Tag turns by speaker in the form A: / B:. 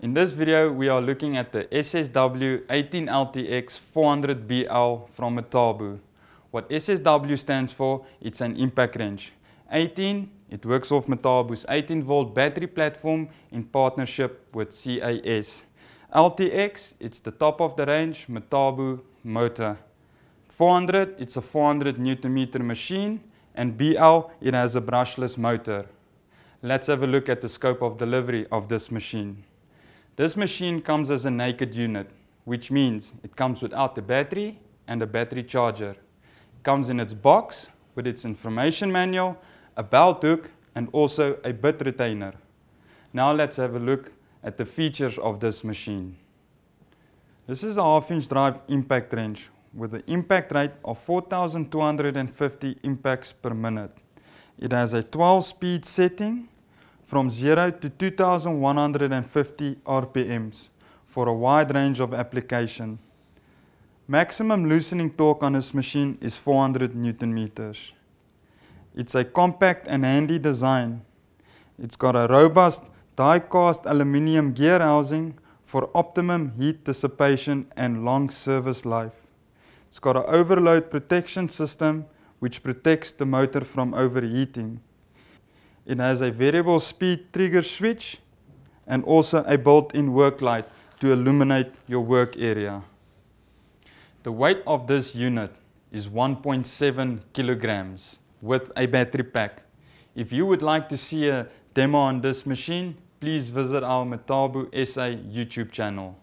A: In this video, we are looking at the SSW 18LTX 400BL from Metabu. What SSW stands for, it's an impact wrench. 18, it works off Metabu's 18V battery platform in partnership with CAS. LTX, it's the top of the range Metabu motor. 400, it's a 400Nm machine. And BL, it has a brushless motor. Let's have a look at the scope of delivery of this machine. This machine comes as a naked unit, which means it comes without the battery and a battery charger. It comes in its box with its information manual, a belt hook, and also a bit retainer. Now let's have a look at the features of this machine. This is a half-inch drive impact wrench with an impact rate of 4,250 impacts per minute. It has a 12-speed setting from 0 to 2150 RPMs for a wide range of application. Maximum loosening torque on this machine is 400 Newton meters. It's a compact and handy design. It's got a robust die-cast aluminium gear housing for optimum heat dissipation and long service life. It's got an overload protection system which protects the motor from overheating. It has a variable speed trigger switch and also a built-in work light to illuminate your work area. The weight of this unit is 1.7 kilograms with a battery pack. If you would like to see a demo on this machine, please visit our Metabu SA YouTube channel.